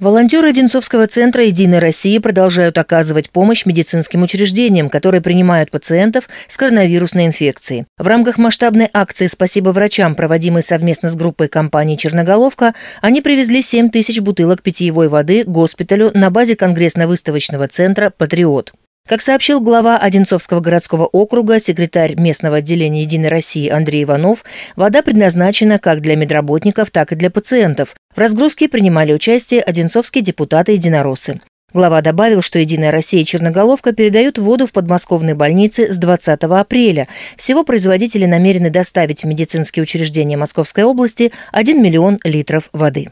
Волонтеры Одинцовского центра «Единой России» продолжают оказывать помощь медицинским учреждениям, которые принимают пациентов с коронавирусной инфекцией. В рамках масштабной акции «Спасибо врачам», проводимой совместно с группой компании «Черноголовка», они привезли 7 тысяч бутылок питьевой воды к госпиталю на базе Конгрессно-выставочного центра «Патриот». Как сообщил глава Одинцовского городского округа, секретарь местного отделения «Единой России» Андрей Иванов, вода предназначена как для медработников, так и для пациентов. В разгрузке принимали участие одинцовские депутаты-единороссы. Глава добавил, что «Единая Россия» и Черноголовка передают воду в подмосковные больницы с 20 апреля. Всего производители намерены доставить в медицинские учреждения Московской области 1 миллион литров воды.